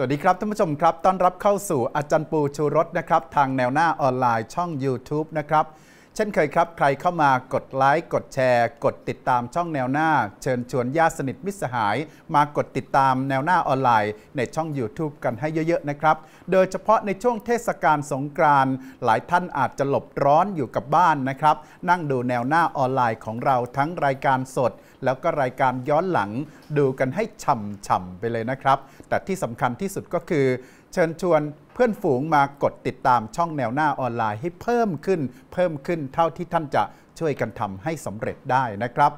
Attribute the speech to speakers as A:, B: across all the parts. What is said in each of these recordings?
A: สวัสดีครับท่านผู้ชมครับต้อนรับเข้าสู่อาจารย์ปูชูรสนะครับทางแนวหน้าออนไลน์ช่อง YouTube นะครับเช่นเคยครับ ใครเข้ามากดไลค์กดแชร์ กดติดตามช่องแนวหน้า เชิญชวนญาติสนิทมิตรสหาย มากดติดตามแนวหน้าออนไลน์ในช่อง YouTube กันให้เยอะๆนะครับโดยเฉพาะในช่วงเทศกาลสงกรานต์หลายท่านอาจจะหลบร้อนอยู่กับบ้านนะครับนั่งดูแนวหน้าออนไลน์ของเราทั้งรายการสดแล้วก็รายการย้อนหลังดูกันให้ฉ่ำ ๆ ไปเลยนะครับ แต่ที่สำคัญที่สุดก็คือ เชิญชวนเพื่อนฝูงมากดติดตามช่องแนวหน้าออนไลน์ให้เพิ่มขึ้น เพิ่มขึ้นเท่าที่ท่านจะช่วยกันทำให้สำเร็จได้นะครับ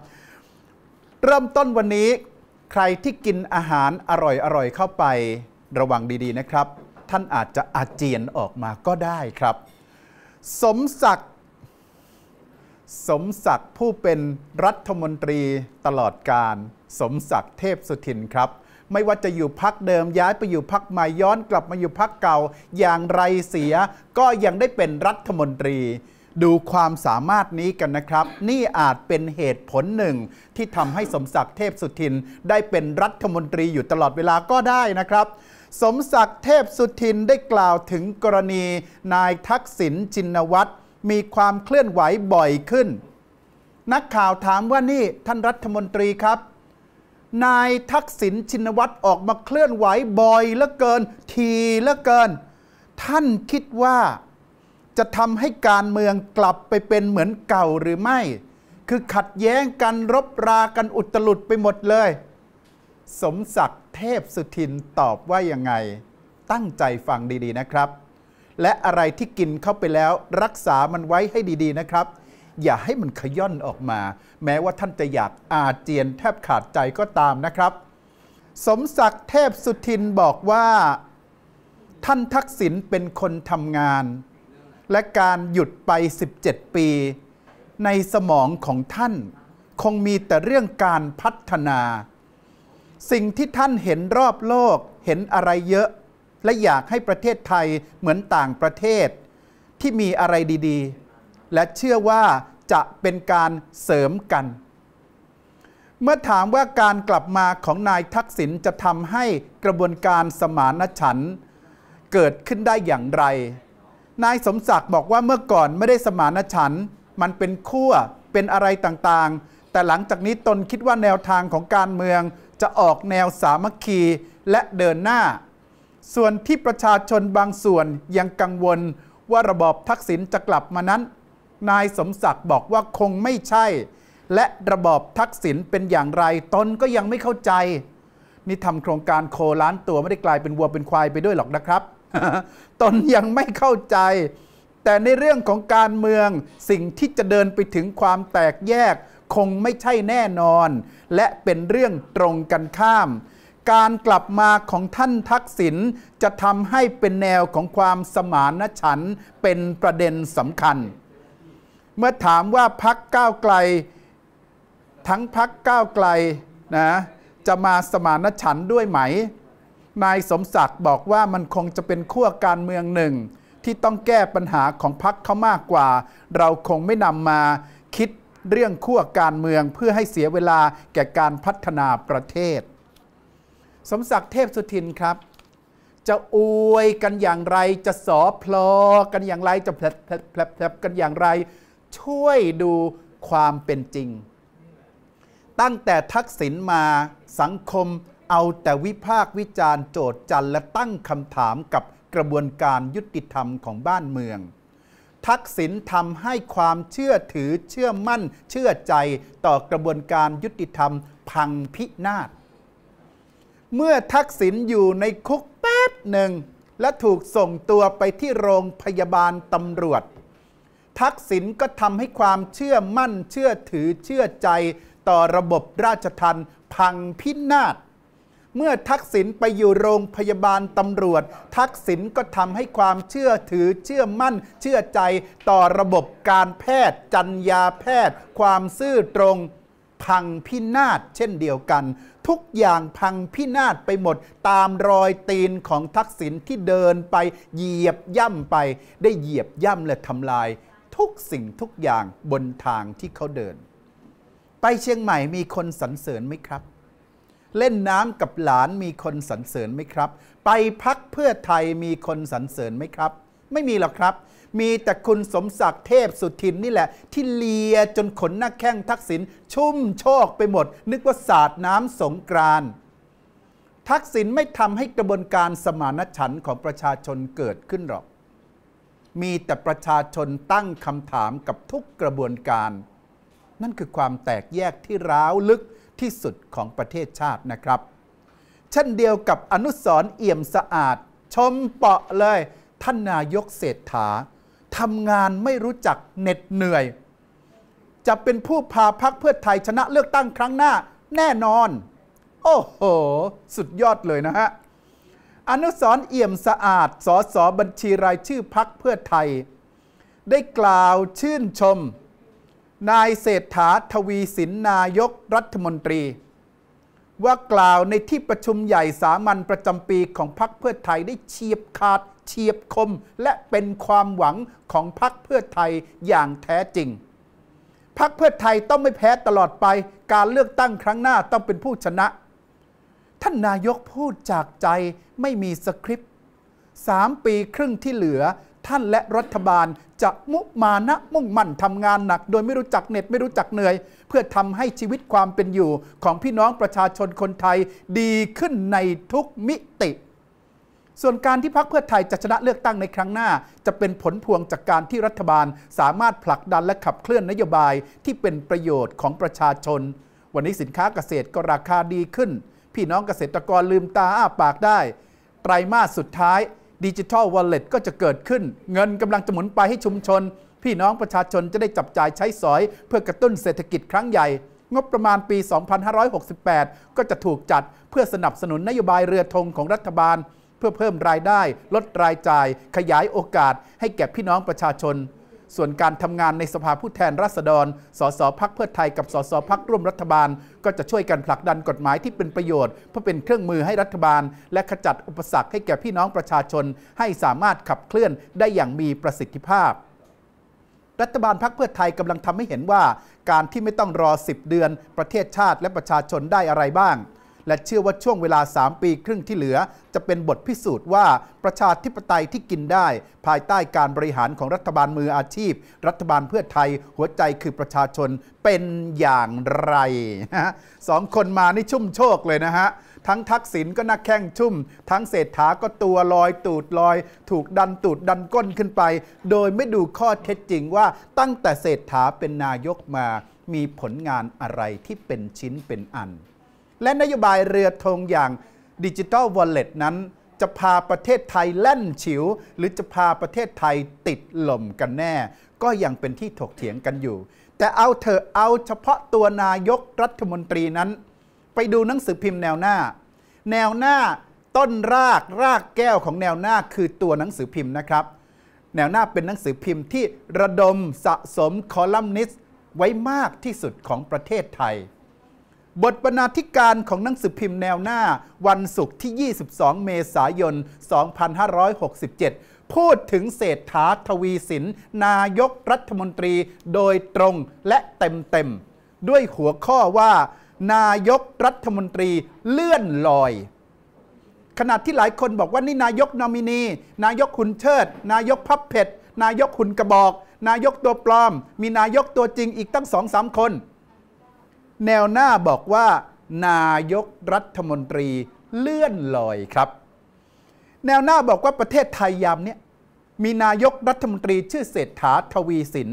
A: เริ่มต้นวันนี้ใครที่กินอาหารอร่อยๆ เข้าไประวังดีๆนะครับ ท่านอาจจะอาเจียนออกมาก็ได้ครับ สมศักดิ์สมศักดิ์ผู้เป็นรัฐมนตรีตลอดการ สมศักดิ์เทพสุทินครับ ไม่ว่าจะอยู่พักเดิมย้ายไปอยู่พักใหม่ย้อนกลับมาอยู่พักเก่า อย่างไรเสียก็ยังได้เป็นรัฐมนตรี ดูความสามารถนี้กันนะครับ นี่อาจเป็นเหตุผลหนึ่ง ที่ทำให้สมศักดิ์เทพสุทินได้เป็นรัฐมนตรีอยู่ตลอดเวลาก็ได้นะครับ สมศักดิ์เทพสุทินได้กล่าวถึงกรณีนายทักษิณจินวัตรมีความเคลื่อนไหวบ่อยขึ้น นักข่าวถามว่านี่ท่านรัฐมนตรีครับ นายทักษิณชินวัตรออกมาเคลื่อนไหวบ่อยเหลือเกิน ทีเหลือเกิน ท่านคิดว่าจะทำให้การเมืองกลับไปเป็นเหมือนเก่าหรือไม่ คือขัดแย้งกันรบรากันอุตลุดไปหมดเลย สมศักดิ์เทพสุทินตอบว่ายังไง ตั้งใจฟังดีๆนะครับและอะไรที่กินเข้าไปแล้วรักษามันไว้ให้ดีๆนะครับ อย่าให้มันขย่อนออกมา แม้ว่าท่านจะอยากอาเจียนแทบขาดใจก็ตามนะครับ สมศักดิ์เทพสุทินบอกว่า ท่านทักษิณเป็นคนทำงาน และการหยุดไป 17 ปี ในสมองของท่าน คงมีแต่เรื่องการพัฒนา สิ่งที่ท่านเห็นรอบโลกเห็นอะไรเยอะและอยากให้ประเทศไทยเหมือนต่างประเทศ ที่มีอะไรดีๆ และเชื่อว่าจะเป็นการเสริมกัน เมื่อถามว่าการกลับมาของนายทักษิณจะทำให้กระบวนการสมานฉันท์เกิดขึ้นได้อย่างไร นายสมศักดิ์บอกว่าเมื่อก่อนไม่ได้สมานฉันท์มันเป็นขั้วเป็นอะไรต่างๆ แต่หลังจากนี้ตนคิดว่าแนวทางของการเมือง จะออกแนวสามัคคีและเดินหน้าส่วนที่ประชาชนบางส่วนยังกังวลว่าระบอบทักษิณจะกลับมานั้น นายสมศักดิ์บอกว่าคงไม่ใช่ และระบอบทักษิณเป็นอย่างไร ตนก็ยังไม่เข้าใจนี่ทำโครงการโคล้านตัวไม่ได้กลายเป็นวัวเป็นควายไปด้วยหรอกนะครับ ตนยังไม่เข้าใจ แต่ในเรื่องของการเมืองสิ่งที่จะเดินไปถึงความแตกแยก คงไม่ใช่แน่นอน และเป็นเรื่องตรงกันข้ามการกลับมาของท่านทักษิณจะทำให้เป็นแนวของความสมานฉันท์เป็นประเด็นสำคัญ เมื่อถามว่าพักก้าวไกล ทั้งพักก้าวไกลนะจะมาสมานฉันท์ด้วยไหม นายสมศักดิ์บอกว่ามันคงจะเป็นขั้วการเมืองหนึ่ง ที่ต้องแก้ปัญหาของพักเขามากกว่า เราคงไม่นำมาคิดเรื่องขั้วการเมือง เพื่อให้เสียเวลาแก่การพัฒนาประเทศสมศักดิ์เทพสุทินครับ จะอวยกันอย่างไรจะสอพลอกันอย่างไรจะแผลบแผลบกันอย่างไร ช่วยดูความเป็นจริง ตั้งแต่ทักษิณมาสังคมเอาแต่วิพากษ์วิจารณ์โจดจัน และตั้งคำถามกับกระบวนการยุติธรรมของบ้านเมือง ทักษิณทำให้ความเชื่อถือเชื่อมั่น เชื่อใจต่อกระบวนการยุติธรรม พังพินาศเมื่อทักษิณอยู่ในคุกแป๊บหนึ่งและถูกส่งตัวไปที่โรงพยาบาลตำรวจ ทักษิณก็ทำให้ความเชื่อมั่น เชื่อถือเชื่อใจ ต่อระบบราชทัณฑ์พังพินาศเมื่อทักษิณไปอยู่โรงพยาบาลตำรวจ ทักษิณก็ทำให้ความเชื่อถือเชื่อมั่น เชื่อใจ ต่อระบบการแพทย์จัญญาแพทย์ ความซื่อตรง พังพินาศเช่นเดียวกันทุกอย่างพังพินาศไปหมดตามรอยตีนของทักษิณที่เดินไปเหยียบย่ำไป ได้เหยียบย่ำและทำลาย ทุกสิ่งทุกอย่างบนทางที่เขาเดิน ไปเชียงใหม่มีคนสรรเสริญไหมครับ เล่นน้ำกับหลานมีคนสรรเสริญไหมครับ ไปพักเพื่อไทยมีคนสรรเสริญไหมครับ ไม่มีหรอกครับมีแต่คุณสมศักดิ์เทพสุทินนี่แหละ ที่เลียจนขนหน้าแข้งทักษิณชุ่มโชกไปหมด นึกว่าสาดน้ำสงกรานทักษิณไม่ทำให้กระบวนการสมานฉันท์ของประชาชนเกิดขึ้นหรอก มีแต่ประชาชนตั้งคำถามกับทุกกระบวนการ นั่นคือความแตกแยกที่ร้าวลึกที่สุดของประเทศชาตินะครับเช่นเดียวกับอนุสรเอี่ยมสะอาด ชมเปาะเลย ท่านนายกเศรษฐาทำงานไม่รู้จักเหน็ดเหนื่อย จะเป็นผู้พาพักเพื่อไทยชนะเลือกตั้งครั้งหน้าแน่นอน โอ้โห สุดยอดเลยนะฮะ อนุสรเอี่ยมสะอาดสอสบัญชีรายชื่อพักเพื่อไทย ได้กล่าวชื่นชม นายเศรษฐาทวีสินนายกรัฐมนตรีว่ากล่าวในที่ประชุมใหญ่สามัญประจำปีของพรรคเพื่อไทยได้เฉียบขาดเฉียบคมและเป็นความหวังของพรรคเพื่อไทยอย่างแท้จริงพรรคเพื่อไทยต้องไม่แพ้ตลอดไป การเลือกตั้งครั้งหน้าต้องเป็นผู้ชนะ ท่านนายกพูดจากใจไม่มีสคริปต์สามปีครึ่งที่เหลือ ท่านและรัฐบาลจะมุมานะมุ่งมั่นทำงานหนัก โดยไม่รู้จักเหน็ดไม่รู้จักเหนื่อยเพื่อทำให้ชีวิตความเป็นอยู่ของพี่น้องประชาชนคนไทยดีขึ้นในทุกมิติ ส่วนการที่พรรคเพื่อไทยจะชนะเลือกตั้งในครั้งหน้า จะเป็นผลพวงจากการที่รัฐบาลสามารถผลักดันและขับเคลื่อนนโยบายที่เป็นประโยชน์ของประชาชน วันนี้สินค้าเกษตรก็ราคาดีขึ้น พี่น้องเกษตรกรลืมตาอ้าปากได้ ไตรมาสสุดท้ายดิจิทัลวอลเล็ตก็จะเกิดขึ้น เงินกำลังจะหมุนไปให้ชุมชนพี่น้องประชาชนจะได้จับจ่ายใช้สอย เพื่อกระตุ้นเศรษฐกิจครั้งใหญ่ งบประมาณปี 2568 ก็จะถูกจัดเพื่อสนับสนุนนโยบายเรือธงของรัฐบาล เพื่อเพิ่มรายได้ ลดรายจ่าย ขยายโอกาส ให้แก่พี่น้องประชาชน ส่วนการทำงานในสภาผู้แทนราษฎร สสพักเพื่อไทยกับสสพักร่วมรัฐบาล ก็จะช่วยกันผลักดันกฎหมายที่เป็นประโยชน์เพื่อเป็นเครื่องมือให้รัฐบาล และขจัดอุปสรรคให้แก่พี่น้องประชาชนให้สามารถขับเคลื่อนได้อย่างมีประสิทธิภาพรัฐบาลพรรคเพื่อไทยกำลังทำให้เห็นว่าการที่ไม่ต้องรอ 10 เดือน ประเทศชาติและประชาชนได้อะไรบ้าง และเชื่อว่าช่วงเวลา 3 ปี ครึ่งที่เหลือ จะเป็นบทพิสูจน์ว่าประชาธิปไตยที่กินได้ ภายใต้การบริหารของรัฐบาลมืออาชีพ รัฐบาลเพื่อไทยหัวใจคือประชาชนเป็นอย่างไรนะฮะสองคนมา นี่ชุ่มโชคเลยนะฮะทั้งทักษิณก็นักแข้งชุ่ม ทั้งเศรษฐาก็ตัวลอยตูดลอย ถูกดันตูดดันก้นขึ้นไป โดยไม่ดูข้อเท็จจริงว่าตั้งแต่เศรษฐาเป็นนายกมามีผลงานอะไรที่เป็นชิ้นเป็นอัน และนโยบายเรือธงอย่างดิจิทัลวอลเล็ตนั้น จะพาประเทศไทยแล่นฉิว หรือจะพาประเทศไทยติดหล่มกันแน่ ก็ยังเป็นที่ถกเถียงกันอยู่ แต่เอาเถอะเอา เฉพาะตัวนายกรัฐมนตรีนั้นไปดูหนังสือพิมพ์แนวหน้า แนวหน้าต้นรากรากแก้วของแนวหน้าคือตัวหนังสือพิมพ์นะครับ แนวหน้าเป็นหนังสือพิมพ์ที่ระดมสะสมคอลัมนิสต์ไว้มากที่สุดของประเทศไทย บทบรรณาธิการของหนังสือพิมพ์แนวหน้าวันศุกร์ที่ 22 เมษายน 2567 พูดถึงเศรษฐาทวีสินนายกรัฐมนตรีโดยตรงและเต็มๆด้วยหัวข้อว่านายกรัฐมนตรีเลื่อนลอย ขณะที่หลายคนบอกว่านี่นายกนอมินี นายกคุณเชิด นายกพับเผ็ด นายกคุณกระบอก นายกตัวปลอม มีนายกตัวจริงอีกตั้งสองสามคน แนวหน้าบอกว่า นายกรัฐมนตรีเลื่อนลอยครับ แนวหน้าบอกว่าประเทศไทยยามนี้มีนายกรัฐมนตรีชื่อเศรษฐาทวีสิน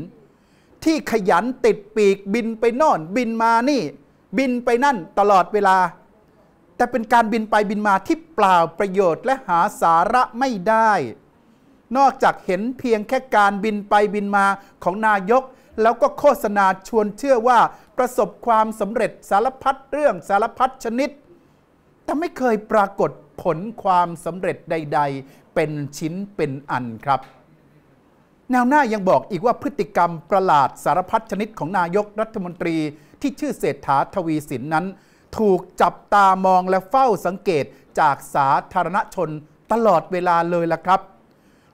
A: ที่ขยันติดปีกบินไปนอนบินมานี่บินไปนั่นตลอดเวลา แต่เป็นการบินไปบินมาที่เปล่าประโยชน์และหาสาระไม่ได้ นอกจากเห็นเพียงแค่การบินไปบินมาของนายก แล้วก็โฆษณาชวนเชื่อว่าประสบความสำเร็จสารพัดเรื่องสารพัดชนิดแต่ไม่เคยปรากฏผลความสำเร็จใด ๆ เป็นชิ้นเป็นอันครับแนวหน้ายังบอกอีกว่าพฤติกรรมประหลาดสารพัดชนิดของนายกรัฐมนตรีที่ชื่อเศรษฐาทวีสินนั้น ถูกจับตามองและเฝ้าสังเกตจากสาธารณชนตลอดเวลาเลยล่ะครับ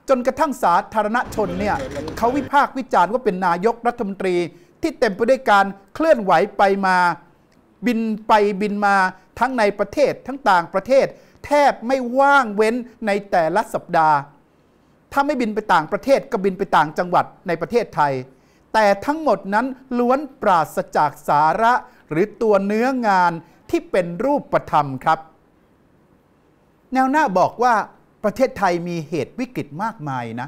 A: จนกระทั่งสาธารณชนเนี่ยเขาวิพากษ์วิจารณ์ว่าเป็นนายกรัฐมนตรี ที่เต็มไปด้วยการเคลื่อนไหวไปมา บินไปบินมาทั้งในประเทศทั้งต่างประเทศ แทบไม่ว่างเว้นในแต่ละสัปดาห์ถ้าไม่บินไปต่างประเทศก็บินไปต่างจังหวัดในประเทศไทย แต่ทั้งหมดนั้นล้วนปราศจากสาระหรือตัวเนื้องานที่เป็นรูปธรรมครับ แนวหน้าบอกว่าประเทศไทยมีเหตุวิกฤตมากมายนะ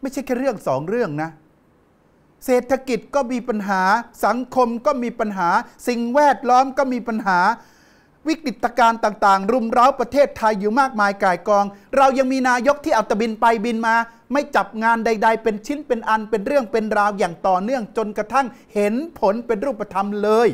A: ไม่ใช่แค่เรื่องสองเรื่องนะเศรษฐกิจก็มีปัญหาสังคมก็มีปัญหา สิ่งแวดล้อมก็มีปัญหาวิกฤตการณ์ต่างๆ รุมเร้าประเทศไทยอยู่มากมาย ก่ายกอง เรายังมีนายกที่เอาตะบินไปบินมา ไม่จับงานใด ๆ เป็นชิ้นเป็นอันเป็นเรื่องเป็นราวอย่างต่อเนื่องจนกระทั่งเห็นผลเป็นรูปธรรมเลย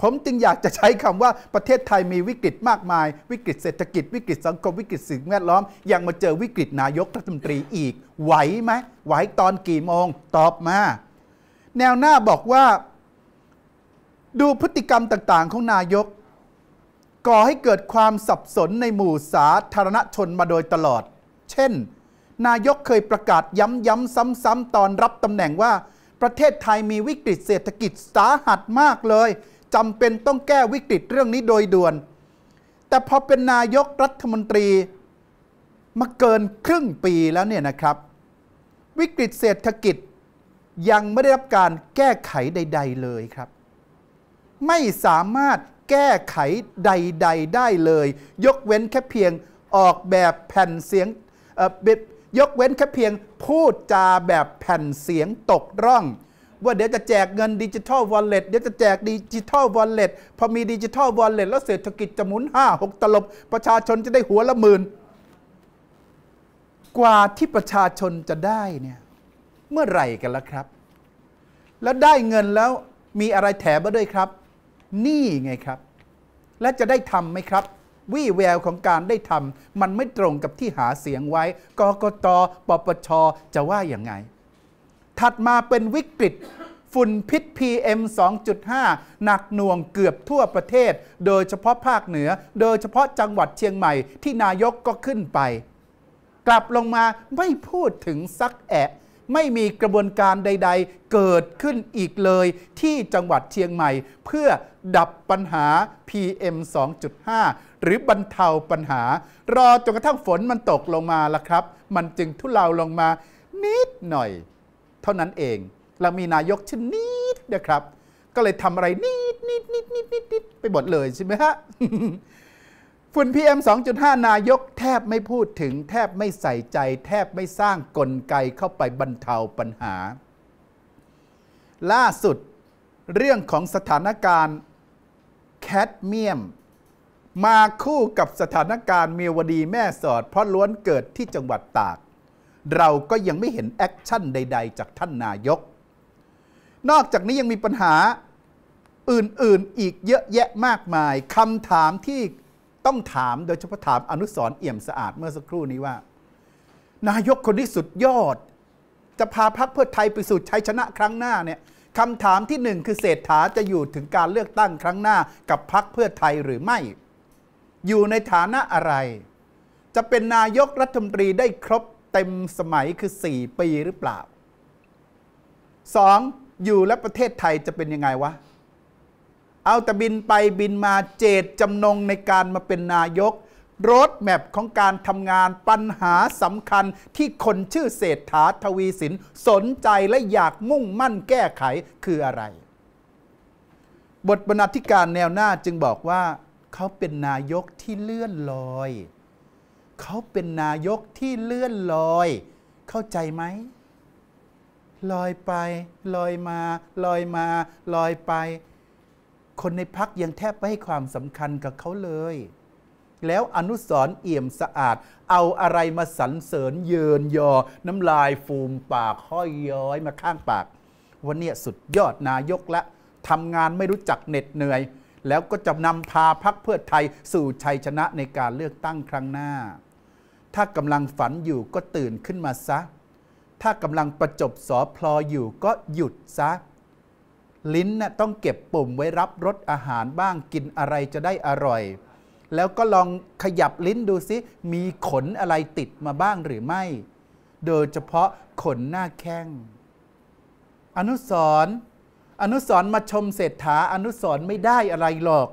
A: ผมจึงอยากจะใช้คำว่าประเทศไทยมีวิกฤตมากมายวิกฤตเศรษฐกิจวิกฤตสังคมวิกฤตสิ่งแวดล้อมอยังมาเจอวิกฤตนายกรัฐมนตรีอีกไหวไหมไหวตอนกี่โมงตอบมาแนวหน้าบอกว่าดูพฤติกรรมต่างๆ ของนายกก่อให้เกิดความสับสนในหมู่สาธารณชนมาโดยตลอด เช่น นายกเคยประกาศย้ำๆซ้ำ ๆ ตอนรับตำแหน่งว่า ประเทศไทยมีวิกฤตเศรษฐกิจสาหัสมากเลย จำเป็นต้องแก้วิกฤตเรื่องนี้โดยด่วน แต่พอเป็นนายกรัฐมนตรีมาเกินครึ่งปีแล้วเนี่ยนะครับ วิกฤตเศรษฐกิจยังไม่ได้รับการแก้ไขใด ๆเลยครับ ไม่สามารถแก้ไขใดๆได้เลย ยกเว้นแค่เพียงออกแบบแผ่นเสียงยกเว้นแค่เพียงพูดจาแบบแผ่นเสียงตกร่อง ว่าเดี๋ยวจะแจกเงินดิจิทัลวอลเล็ตเดี๋ยวจะแจกดิจิทัลวอลเล็ตพอมีดิจิทัลวอลเล็ตแล้วเศรษฐกิจจะหมุน5 6ตลบ ประชาชนจะได้หัวละหมื่น กว่าที่ประชาชนจะได้เนี่ยเมื่อไหร่กันล่ะครับ แล้วได้เงินแล้วมีอะไรแถมมาด้วยครับนี่ไงครับ และจะได้ทำไหมครับวี่แววของการได้ทำมันไม่ตรงกับที่หาเสียงไว้กกต ปปช จะว่าอย่างไง ถัดมาเป็นวิกฤตฝุ่นพิษ PM 2.5หนักหน่วงเกือบทั่วประเทศ โดยเฉพาะภาคเหนือ โดยเฉพาะจังหวัดเชียงใหม่ ที่นายกก็ขึ้นไป กลับลงมาไม่พูดถึงซักแอะไม่มีกระบวนการใด ๆ เกิดขึ้นอีกเลย ที่จังหวัดเชียงใหม่ เพื่อดับปัญหา PM 2.5 หรือบรรเทาปัญหา รอจนกระทั่งฝนมันตกลงมาละครับ มันจึงทุเลาลงมานิดหน่อย เท่านั้นเองเรามีนายกชนิดนะครับ ก็เลยทำอะไรนิดนิดนิดนิดนิดไปหมดเลยใช่ไหมฮะฝุ่น PM 2.5 นายก แทบไม่พูดถึงแทบไม่ใส่ใจ แทบไม่สร้างกลไกเข้าไปบรรเทาปัญหา ล่าสุดเรื่องของสถานการณ์ แคดเมียม มาคู่กับสถานการณ์เมียวดีแม่สอด เพราะล้วนเกิดที่จังหวัดตาก เราก็ยังไม่เห็นแอคชั่นใดๆ จากท่านนายก นอกจากนี้ยังมีปัญหาอื่นๆอีกเยอะแยะมากมายคำถามที่ต้องถามโดยเฉพาะถามอนุสรเอี่ยมสะอาดเมื่อสักครู่นี้ว่า นายกคนที่สุดยอด จะพาพรรคเพื่อไทยไปสู่ชัยชนะครั้งหน้าเนี่ยคำถามที่หนึ่งคือเศรษฐาจะอยู่ถึงการเลือกตั้งครั้งหน้ากับพรรคเพื่อไทยหรือไม่ อยู่ในฐานะอะไร จะเป็นนายกรัฐมนตรีได้ครบเต็มสมัยคือ 4 ปีหรือเปล่า 2. อยู่และประเทศไทยจะเป็นยังไงวะเอาแต่บินไปบินมาเจตจำนงในการมาเป็นนายกรถแมพของการทำงานปัญหาสำคัญที่คนชื่อเศรษฐาทวีสินสนใจและอยากมุ่งมั่นแก้ไขคืออะไร บทบรรณาธิการแนวหน้าจึงบอกว่า เขาเป็นนายกที่เลื่อนลอยเขาเป็นนายกที่เลื่อนลอย เข้าใจไหม ลอยไป ลอยมา ลอยมา ลอยไปคนในพักยังแทบไม่ให้ความสำคัญกับเขาเลย แล้วอนุสรเอี่ยมสะอาด เอาอะไรมาสรรเสริญเยินยอ น้ำลายฟูมปาก ห้อยย้อยมาข้างปาก วันนี้สุดยอดนายกละทำงานไม่รู้จักเหน็ดเหนื่อย แล้วก็จะนำพาพักเพื่อไทยสู่ชัยชนะในการเลือกตั้งครั้งหน้า ถ้ากำลังฝันอยู่ก็ตื่นขึ้นมาซะ ถ้ากำลังประจบสอพลออยู่ก็หยุดซะลิ้นนะต้องเก็บปุ่มไว้รับรสอาหารบ้างกินอะไรจะได้อร่อย แล้วก็ลองขยับลิ้นดูซิมีขนอะไรติดมาบ้างหรือไม่ โดยเฉพาะขนหน้าแข้งอนุสรอนุสรมาชมเศรษฐาอนุสรไม่ได้อะไรหรอก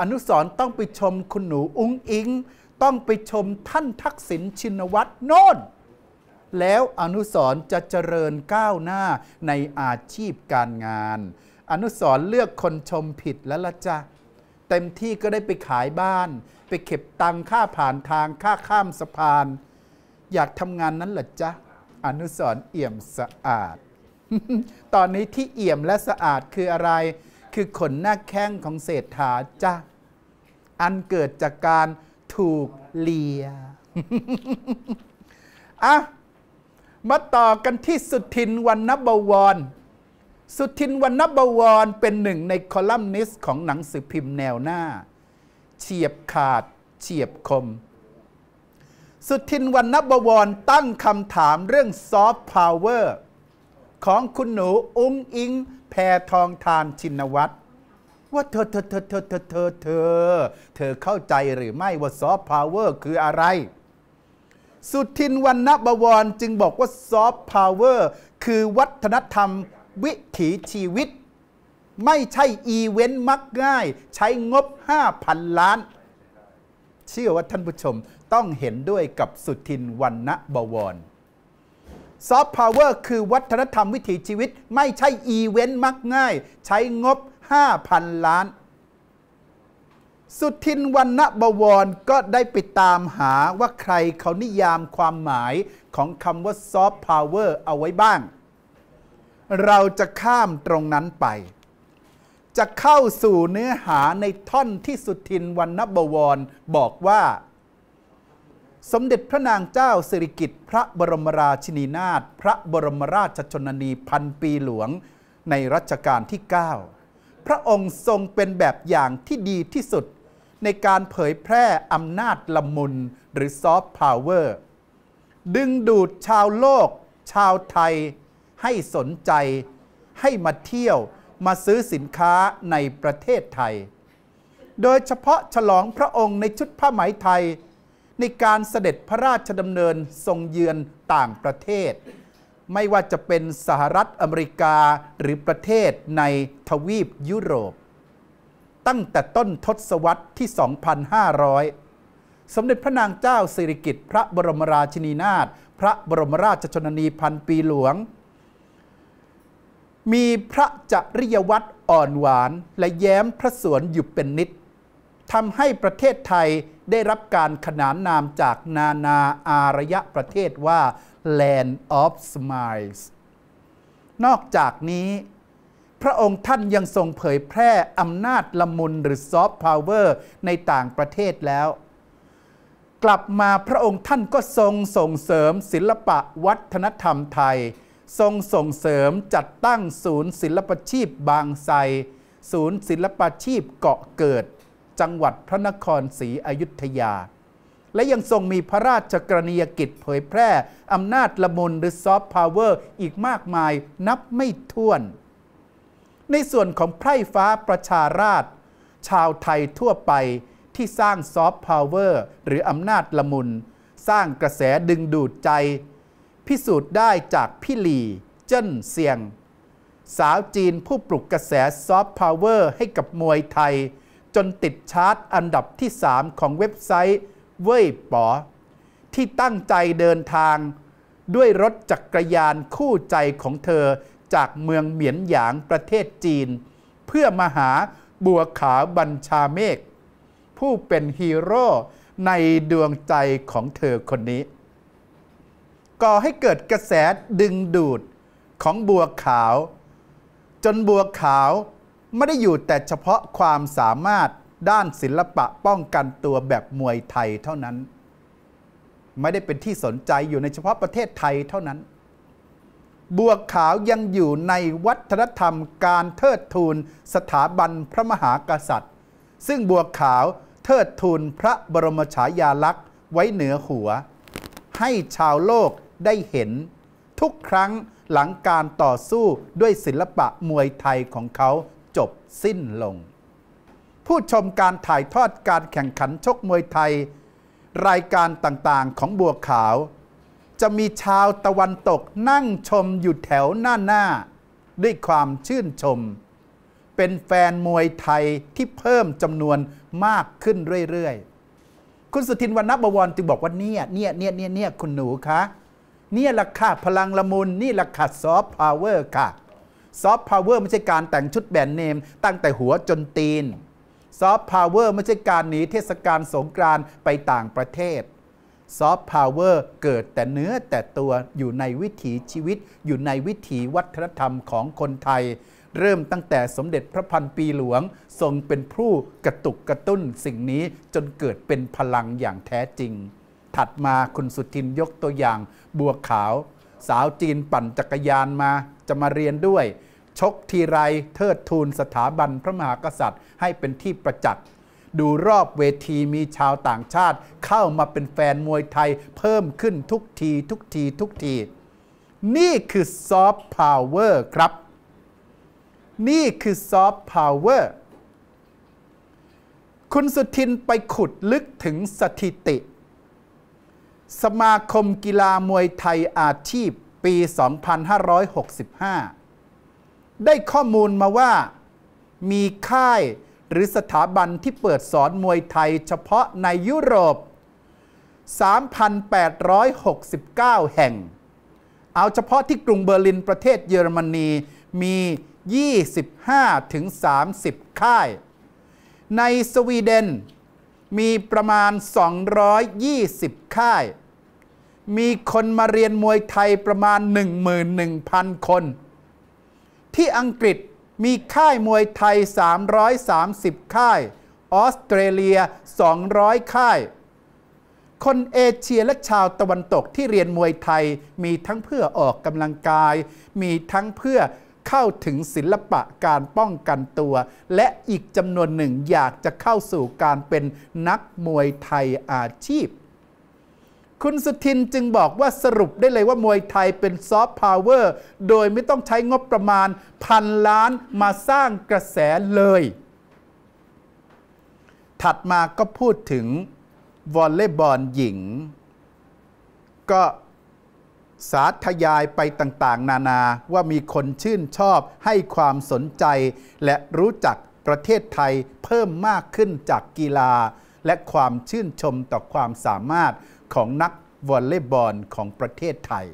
A: อนุสรต้องไปชมคุณหนูอุ้งอิงต้องไปชมท่านทักษิณชินวัตรโน่น แล้วอนุสรจะเจริญก้าวหน้าในอาชีพการงานอนุสรเลือกคนชมผิดแล้วละจ้ะเต็มที่ก็ได้ไปขายบ้าน ไปเก็บตังค่าผ่านทาง ค่าข้ามสะพาน อยากทำงานนั้นหะจ๊ะอนุสรเอี่ยมสะอาด ตอนนี้ที่เอี่ยมและสะอาดคืออะไร คือขนหน้าแข้งของเศรษฐาจ้ะอันเกิดจากการถูกเลียอ่ะมาต่อกันที่สุทินวันนบวรสุทินวรรณบวรเป็นหนึ่งในคอลัมนิสต์ของหนังสือพิมพ์แนวหน้า เฉียบขาดเฉียบคม สุทินวรรณบวรตั้งคำถามเรื่องซอฟต์พาวเวอร์ของคุณหนูอุ้งอิงแพทองทานชินวัตรว่าเธอเธอเธอเธอเธอเธอเธอ เธอเข้าใจหรือไม่ว่าซอฟต์พาวเวอร์คืออะไร สุทินวรรณบวรจึงบอกว่าซอฟต์พาวเวอร์คือวัฒนธรรมวิถีชีวิต ไม่ใช่อีเวนต์มักง่าย ใช้งบ 5,000 ล้าน เชื่อว่าท่านผู้ชมต้องเห็นด้วยกับสุทินวันณบวรซอฟต์พาวเวอร์คือวัฒนธรรมวิถีชีวิต ไม่ใช่อีเวนต์มักง่าย ใช้งบ 5,000 ล้าน สุทินวันณบวรก็ได้ไปตามหาว่าใครเขานิยามความหมายของคำว่าซอฟต์พาวเวอร์เอาไว้บ้างเราจะข้ามตรงนั้นไป จะเข้าสู่เนื้อหาในท่อนที่สุทินวันนบวรบอกว่า สมเด็จพระนางเจ้าสิริกิติ์พระบรมราชินีนาถพระบรมราชชนนีพันปีหลวง ในรัชกาลที่ 9 พระองค์ทรงเป็นแบบอย่างที่ดีที่สุด ในการเผยแพร่อำนาจละมุนหรือซอฟต์พาวเวอร์ดึงดูดชาวโลก ชาวไทยให้สนใจให้มาเที่ยวมาซื้อสินค้าในประเทศไทย โดยเฉพาะฉลองพระองค์ในชุดผ้าไหมไทย ในการเสด็จพระราชดำเนินทรงเยือนต่างประเทศ ไม่ว่าจะเป็นสหรัฐอเมริกาหรือประเทศในทวีปยุโรป ตั้งแต่ต้นทศวรรษที่ 2,500 สมเด็จพระนางเจ้าสิริกิติ์พระบรมราชินีนาถพระบรมราชชนนีพันปีหลวงมีพระจริยวัตรอ่อนหวานและแย้มพระสวนอยู่เป็นนิดทำให้ประเทศไทยได้รับการขนานนามจากนานาอารยะประเทศว่า Land of Smiles นอกจากนี้ พระองค์ท่านยังทรงเผยแพร่อำนาจละมุนหรือซอฟต์พาวเวอร์ในต่างประเทศแล้ว กลับมาพระองค์ท่านก็ทรงส่งเสริมศิลปะวัฒนธรรมไทยทรงส่งเสริมจัดตั้งศูนย์ศิลปชีพบางไทรศูนย์ศิลปชีพเกาะเกิด จังหวัดพระนครศรีอยุธยา และยังทรงมีพระราชกรณียกิจเผยแพร่อำนาจละมุนหรือซอฟต์พาวเวอร์อีกมากมายนับไม่ถ้วน ในส่วนของไพร่ฟ้าประชาราชชาวไทยทั่วไปที่สร้างซอฟต์พาวเวอร์หรืออำนาจละมุนสร้างกระแสดึงดูดใจพิสูจน์ได้จากพี่หลีเจิ้นเซียง สาวจีนผู้ปลุกกระแสซอฟต์พาวเวอร์ให้กับมวยไทย จนติดชาร์ตอันดับที่ 3 ของเว็บไซต์ เว่ยป๋อที่ตั้งใจเดินทาง ด้วยรถจักกรยานคู่ใจของเธอจากเมืองเหมียนหยางประเทศจีน เพื่อมาหาบัวขาวบัญชาเมฆผู้เป็นฮีโร่ในดวงใจของเธอคนนี้ก่อให้เกิดกระแสดึงดูดของบัวขาว จนบัวขาวไม่ได้อยู่แต่เฉพาะความสามารถด้านศิลปะป้องกันตัวแบบมวยไทยเท่านั้น ไม่ได้เป็นที่สนใจอยู่ในเฉพาะประเทศไทยเท่านั้น บัวขาวยังอยู่ในวัฒนธรรม การเทิดทูนสถาบันพระมหากษัตริย์ ซึ่งบัวขาวเทิดทูนพระบรมฉายาลักษณ์ไว้เหนือหัว ให้ชาวโลกได้เห็นทุกครั้งหลังการต่อสู้ด้วยศิลปะมวยไทยของเขาจบสิ้นลง ผู้ชมการถ่ายทอดการแข่งขันชกมวยไทย รายการต่างๆของบัวขาว จะมีชาวตะวันตกนั่งชมอยู่แถวหน้าๆ ด้วยความชื่นชม เป็นแฟนมวยไทยที่เพิ่มจำนวนมากขึ้นเรื่อยๆ คุณสุทินวรรณบวรจึงบอกว่าเนี่ยเนี่ยเนี่ยเนี่ยเนี่ยคุณหนูคะนี่แหละค่ะพลังละมุนนี่แหละค่ะซอฟต์พาวเวอร์ค่ะซอฟต์พาวเวอร์ไม่ใช่การแต่งชุดแบรนด์เนม ตั้งแต่หัวจนตีนซอฟต์พาวเวอร์ไม่ใช่การหนีเทศกาลสงกรานต์ไปต่างประเทศซอฟต์พาวเวอร์เกิดแต่เนื้อแต่ตัวอยู่ในวิถีชีวิตอยู่ในวิถีวัฒนธรรมของคนไทย เริ่มตั้งแต่สมเด็จพระพันปีหลวงทรงเป็นผู้กระตุกกระตุ้นสิ่งนี้จนเกิดเป็นพลังอย่างแท้จริงถัดมาคุณสุทินยกตัวอย่าง บัวขาว สาวจีนปั่นจักรยานมาจะมาเรียนด้วย ชกทีไรเทิดทูนสถาบันพระมหากษัตริย์ ให้เป็นที่ประจักษ์ดูรอบเวทีมีชาวต่างชาติ เข้ามาเป็นแฟนมวยไทยเพิ่มขึ้นทุกที ทุกทีทุกที นี่คือซอฟต์พาวเวอร์ครับ นี่คือซอฟต์พาวเวอร์คุณสุทินไปขุดลึกถึงสถิติสมาคมกีฬามวยไทยอาชีพ ปี 2565 ได้ข้อมูลมาว่า มีค่ายหรือสถาบันที่เปิดสอนมวยไทยเฉพาะในยุโรป 3,869 แห่ง เอาเฉพาะที่กรุงเบอร์ลินประเทศเยอรมนี มี 25-30 ค่าย ในสวีเดนมีประมาณ 220 ค่ายมีคนมาเรียนมวยไทยประมาณ 11,000 คน ที่อังกฤษมีค่ายมวยไทย 330 ค่าย ออสเตรเลีย 200 ค่าย คนเอเชียและชาวตะวันตกที่เรียนมวยไทยมีทั้งเพื่อออกกำลังกาย มีทั้งเพื่อเข้าถึงศิลปะการป้องกันตัว และอีกจำนวนหนึ่งอยากจะเข้าสู่การเป็นนักมวยไทยอาชีพคุณสุทินจึงบอกว่าสรุปได้เลยว่ามวยไทยเป็นซอฟต์พาวเวอร์โดยไม่ต้องใช้งบประมาณพันล้านมาสร้างกระแสเลย ถัดมาก็พูดถึงวอลเลย์บอลหญิง ก็สาธยายไปต่าง ๆ นานาว่ามีคนชื่นชอบให้ความสนใจ และรู้จักประเทศไทยเพิ่มมากขึ้นจากกีฬา และความชื่นชมต่อความสามารถของนักวอลเลย์บอลของประเทศไทย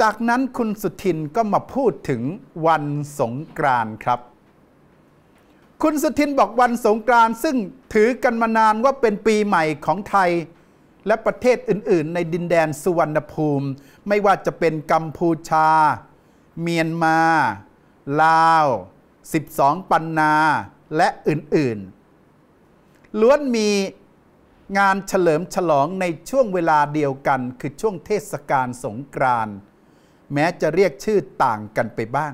A: จากนั้นคุณสุทินก็มาพูดถึงวันสงกรานต์ครับ คุณสุทินบอกวันสงกรานต์ซึ่งถือกันมานานว่าเป็นปีใหม่ของไทย และประเทศอื่น ๆ ในดินแดนสุวรรณภูมิ ไม่ว่าจะเป็นกัมพูชา เมียนมา ลาว 12 ปันนาและอื่น ๆ ล้วนมีงานเฉลิมฉลองในช่วงเวลาเดียวกันคือช่วงเทศกาลสงกรานต์แม้จะเรียกชื่อต่างกันไปบ้าง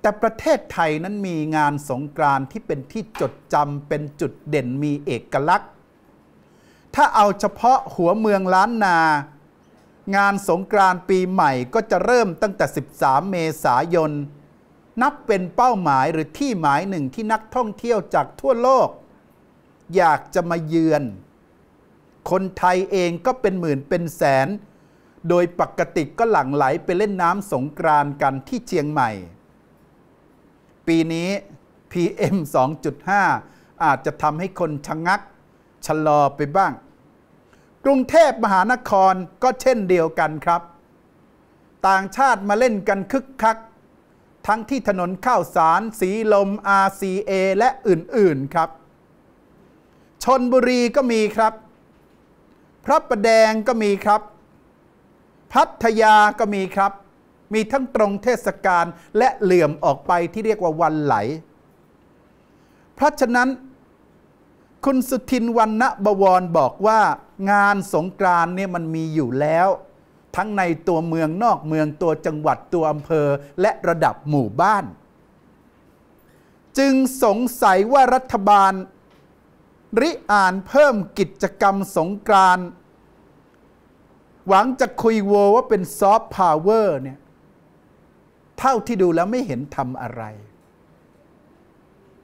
A: แต่ประเทศไทยนั้นมีงานสงกรานต์ที่เป็นที่จดจำเป็นจุดเด่นมีเอกลักษณ์ ถ้าเอาเฉพาะหัวเมืองล้านนา งานสงกรานต์ปีใหม่ก็จะเริ่มตั้งแต่ 13 เมษายน นับเป็นเป้าหมายหรือที่หมายหนึ่งที่นักท่องเที่ยวจากทั่วโลกอยากจะมาเยือน คนไทยเองก็เป็นหมื่นเป็นแสน โดยปกติก็หลั่งไหลไปเล่นน้ำสงกรานกันที่เชียงใหม่ ปีนี้ PM 2.5 อาจจะทำให้คนชะงักชะลอไปบ้าง กรุงเทพมหานครก็เช่นเดียวกันครับ ต่างชาติมาเล่นกันคึกคัก ทั้งที่ถนนข้าวสาร สีลม RCA และอื่นๆครับชนบุรีก็มีครับ พระประแดงก็มีครับ พัทยาก็มีครับ มีทั้งตรงเทศกาลและเหลื่อมออกไปที่เรียกว่าวันไหล เพราะฉะนั้นคุณสุทินวันณบวรบอกว่างานสงกรานเนี่ยมันมีอยู่แล้ว ทั้งในตัวเมืองนอกเมืองตัวจังหวัดตัวอำเภอและระดับหมู่บ้าน จึงสงสัยว่ารัฐบาลริอ่านเพิ่มกิจกรรมสงกรานหวังจะคุยโวว่าเป็นซอฟต์พาวเวอร์เนี่ยเท่าที่ดูแล้วไม่เห็นทำอะไร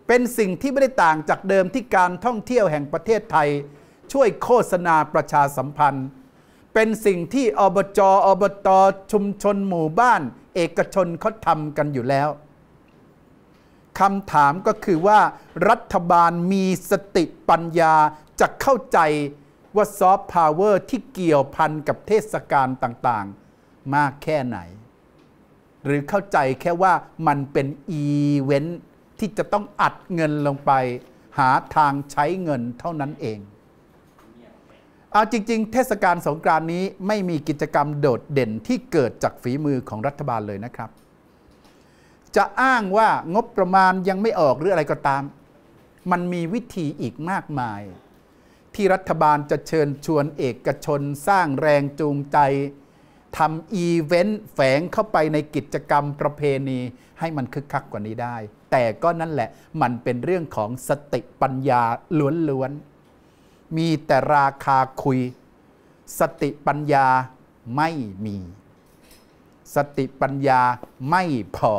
A: เป็นสิ่งที่ไม่ได้ต่างจากเดิมที่การท่องเที่ยวแห่งประเทศไทย ช่วยโฆษณาประชาสัมพันธ์ เป็นสิ่งที่อบจอบตชุมชนหมู่บ้าน เอกชนเขาทำกันอยู่แล้วคำถามก็คือว่ารัฐบาลมีสติปัญญาจะเข้าใจว่าซอฟต์พาวเวอร์ที่เกี่ยวพันกับเทศกาลต่างๆมากแค่ไหน หรือเข้าใจแค่ว่ามันเป็นอีเวนท์ที่จะต้องอัดเงินลงไป หาทางใช้เงินเท่านั้นเองเอาจริง ๆ เทศกาลสงกรานนี้ไม่มีกิจกรรมโดดเด่นที่เกิดจากฝีมือของรัฐบาลเลยนะครับจะอ้างว่างบประมาณยังไม่ออก หรืออะไรก็ตาม มันมีวิธีอีกมากมาย ที่รัฐบาลจะเชิญชวนเอกชนสร้างแรงจูงใจทำอีเวนต์แฝงเข้าไปในกิจกรรมประเพณีให้มันคึกคักกว่านี้ได้ แต่ก็นั่นแหละมันเป็นเรื่องของสติปัญญาล้วนๆมีแต่ราคาคุย สติปัญญาไม่มี สติปัญญาไม่พอ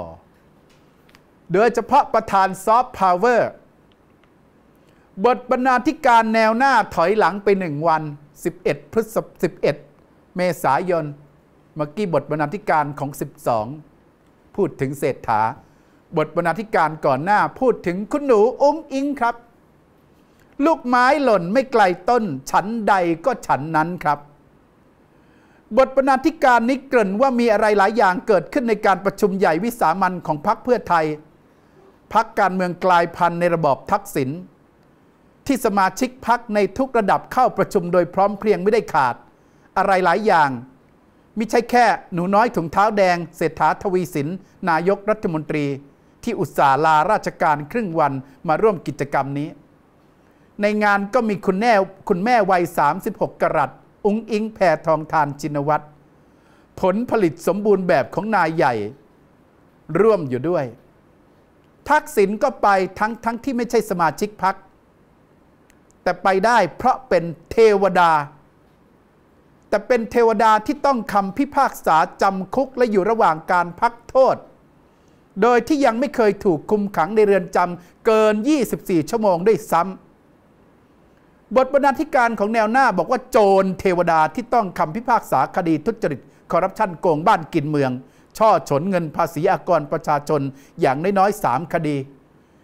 A: โดยเฉพาะประธานซอฟต์พาวเวอร์บทบรรณาธิการแนวหน้าถอยหลังไปหนึ่งวัน 11พฤษภ11 เมษายนเมื่อกี้บทบรรณาธิการของ 12 พูดถึงเศรษฐา บทบรรณาธิการก่อนหน้าพูดถึงคุณหนูอุ้งอิงครับ ลูกไม้หล่นไม่ไกลต้นฉันใดก็ฉันนั้นครับ บทบรรณาธิการนี้เกริ่นว่ามีอะไรหลายอย่างเกิดขึ้นในการประชุมใหญ่วิสามันของพรรคเพื่อไทยพักการเมืองกลายพันธุ์ในระบอบทักษิณที่สมาชิกพักในทุกระดับเข้าประชุมโดยพร้อมเพรียงไม่ได้ขาด อะไรหลายอย่างมิใช่แค่หนูน้อยถุงเท้าแดงเศรษฐาทวีสิน นายกรัฐมนตรี ที่อุตส่าห์ลาราชการครึ่งวันมาร่วมกิจกรรมนี้ ในงานก็มีคุณแม่คุณแม่วัย 36 กรัตอุ้งอิงแพทองทานจินวัตรผลผลิตสมบูรณ์แบบของนายใหญ่ ร่วมอยู่ด้วยทักษิณก็ไปทั้งทั้งที่ไม่ใช่สมาชิกพรรคแต่ไปได้เพราะเป็นเทวดา แต่เป็นเทวดาที่ต้องคำพิพากษาจำคุกและอยู่ระหว่างการพักโทษ โดยที่ยังไม่เคยถูกคุมขังในเรือนจำเกิน 24 ชั่วโมงด้วยซ้ำบทบรรณาธิการของแนวหน้าบอกว่าโจรเทวดาที่ต้องคำพิพากษาคดีทุจริตคอร์รัปชันโกงบ้านกินเมืองช่อฉนเงินภาษีอากรประชาชนอย่างน้อยๆ3คดี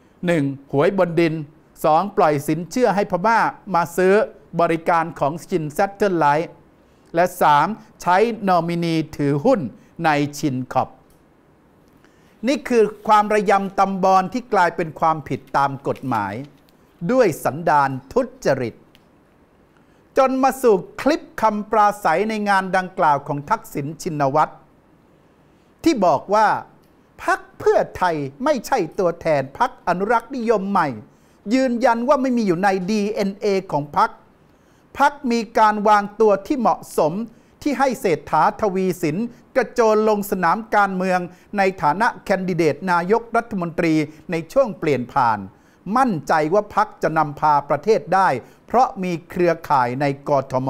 A: 1. หวยบนดิน 2. ปล่อยสินเชื่อให้พม่ามาซื้อบริการของชินแซตเทิลไลท์และ 3. ใช้นอมินีถือหุ้นในชินขอบนี่คือความระยำตำบอลที่กลายเป็นความผิดตามกฎหมาย ด้วยสันดานทุจริต จนมาสู่คลิปคำปราศัยในงานดังกล่าวของทักษิณชินวัตรที่บอกว่า พักเพื่อไทยไม่ใช่ตัวแทนพักอนุรักษ์นิยมใหม่ ยืนยันว่าไม่มีอยู่ใน DNA ของพัก พักมีการวางตัวที่เหมาะสมที่ให้เศรษฐาทวีสิน กระโจนลงสนามการเมืองในฐานะแคนดิเดตนายกรัฐมนตรีในช่วงเปลี่ยนผ่าน มั่นใจว่าพักจะนำพาประเทศได้ เพราะมีเครือข่ายในกทม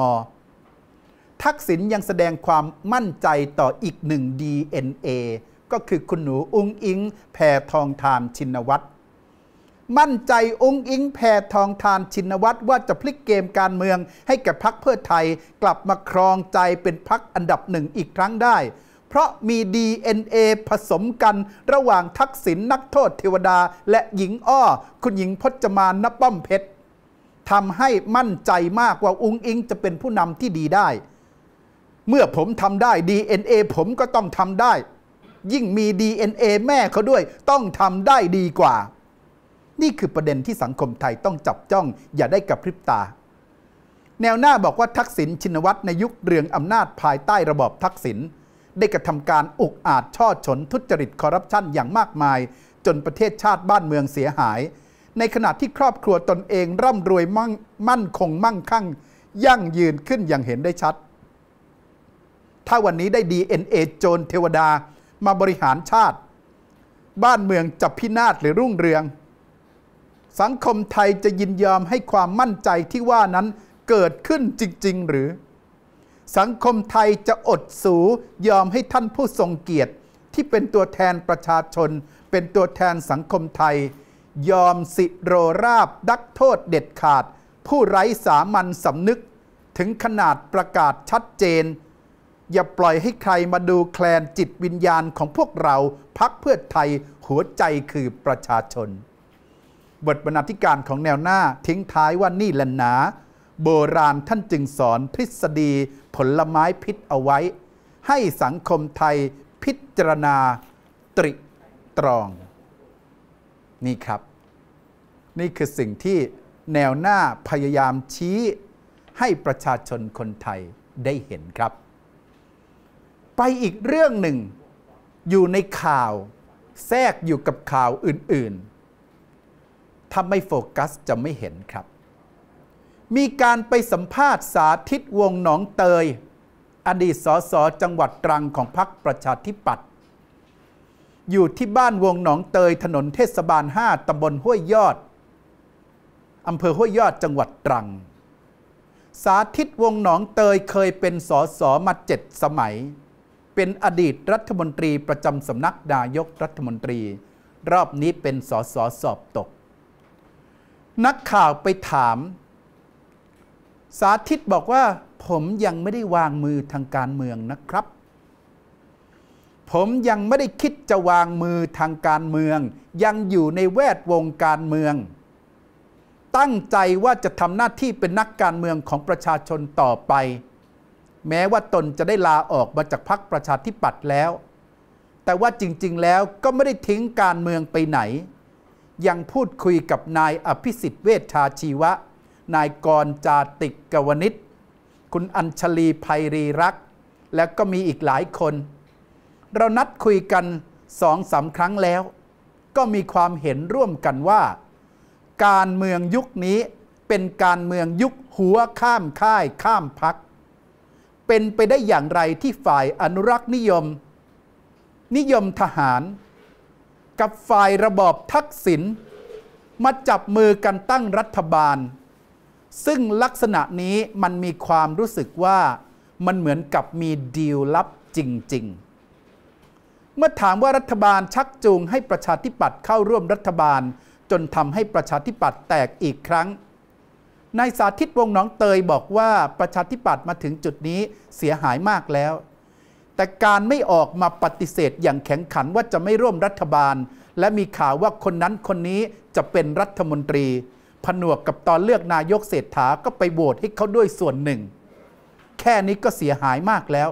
A: ทักษิณยังแสดงความมั่นใจต่ออีกหนึ่ง DNA ก็คือคุณหนูอุ้งอิงแพทองทานชินวัตรมั่นใจองค์อิงแพทองทานชินวัตรว่าจะพลิกเกมการเมืองให้แก่พักเพื่อไทยกลับมาครองใจเป็นพักอันดับหนึ่งอีกครั้งได้ เพราะมี DNA ผสมกันระหว่างทักษิณนนักโทษเทวดาและหญิงอ้อ คุณหญิงพจมานณป้อมเพชรทำให้มั่นใจมากว่าองค์อิงจะเป็นผู้นำที่ดีได้เมื่อผมทำได้ DNA ผมก็ต้องทำได้ ยิ่งมี DNA แม่เขาด้วยต้องทำได้ดีกว่า นี่คือประเด็นที่สังคมไทยต้องจับจ้อง อย่าได้กระพริบตา แนวหน้าบอกว่าทักษิณชินวัตรในยุคเรืองอำนาจภายใต้ระบอบทักษิณได้กระทำการอุกอาจช่อฉนทุจริตคอร์รัปชันอย่างมากมาย จนประเทศชาติบ้านเมืองเสียหาย ในขณะที่ครอบครัวตนเองร่ำรวยมั่งมั่นคงมั่งคั่งยั่งยืนขึ้นอย่างเห็นได้ชัดถ้าวันนี้ได้ DNA โจรเทวดามาบริหารชาติ บ้านเมืองจะพินาศหรือรุ่งเรือง สังคมไทยจะยินยอมให้ความมั่นใจที่ว่านั้นเกิดขึ้นจริงๆหรือ สังคมไทยจะอดสูยอมให้ท่านผู้ทรงเกียรติ ที่เป็นตัวแทนประชาชน เป็นตัวแทนสังคมไทย ยอมสิโรราบ ดักโทษเด็ดขาด ผู้ไร้สามัญสำนึกถึงขนาดประกาศชัดเจนอย่าปล่อยให้ใครมาดูแคลนจิตวิญญาณของพวกเราพักเพื่อไทยหัวใจคือประชาชนบทบรรณาธิการของแนวหน้าทิ้งท้ายว่านี่แหละนาโบราณท่านจึงสอนทฤษฎีผลไม้พิษเอาไว้ ให้สังคมไทยพิจารณาตริตรอง นี่ครับ นี่คือสิ่งที่แนวหน้าพยายามชี้ ให้ประชาชนคนไทยได้เห็นครับไปอีกเรื่องหนึ่งอยู่ในข่าวแทรกอยู่กับข่าวอื่น ๆ ถ้าไม่โฟกัสจะไม่เห็นครับ มีการไปสัมภาษณ์สาธิตวงหนองเตย อดีตสสจังหวัดตรังของพรรคประชาธิปัตย์อยู่ที่บ้านวงหนองเตยถนนเทศบาล5ตำบลห้วยยอดอำเภอห้วยยอดจังหวัดตรัง สาธิตวงหนองเตยเคยเป็นสสมาเจ็ดสมัยเป็นอดีตรัฐมนตรีประจำสำนักนายกรัฐมนตรี รอบนี้เป็นสอสอสอบตก นักข่าวไปถาม สาธิตบอกว่าผมยังไม่ได้วางมือทางการเมืองนะครับ ผมยังไม่ได้คิดจะวางมือทางการเมือง ยังอยู่ในแวดวงการเมือง ตั้งใจว่าจะทำหน้าที่เป็นนักการเมืองของประชาชนต่อไปแม้ว่าตนจะได้ลาออกมาจากพรรคประชาธิปัตย์แล้ว แต่ว่าจริงๆ แล้วก็ไม่ได้ทิ้งการเมืองไปไหน ยังพูดคุยกับนายอภิสิทธิ์เวชชาชีวะ นายกรจาติกกวนิชคุณอัญชลีภัยรีรัก และก็มีอีกหลายคน เรานัดคุยกันสองสาครั้งแล้ว ก็มีความเห็นร่วมกันว่า การเมืองยุคนี้เป็นการเมืองยุคหัวข้ามค่ายข้ามพักเป็นไปได้อย่างไรที่ฝ่ายอนุรักษ์นิยม นิยมทหาร กับฝ่ายระบอบทักษิณมาจับมือกันตั้งรัฐบาล ซึ่งลักษณะนี้มันมีความรู้สึกว่ามันเหมือนกับมีดีลลับจริงๆ เมื่อถามว่ารัฐบาลชักจูงให้ประชาธิปัตย์เข้าร่วมรัฐบาล จนทำให้ประชาธิปัตย์แตกอีกครั้งนายสาธิตวงหนองเตยบอกว่าประชาธิปัตย์มาถึงจุดนี้เสียหายมากแล้ว แต่การไม่ออกมาปฏิเสธอย่างแข็งขันว่าจะไม่ร่วมรัฐบาล และมีข่าวว่าคนนั้นคนนี้จะเป็นรัฐมนตรี ผนวกกับตอนเลือกนายกเศรษฐาก็ไปโหวตให้เขาด้วยส่วนหนึ่ง แค่นี้ก็เสียหายมากแล้ว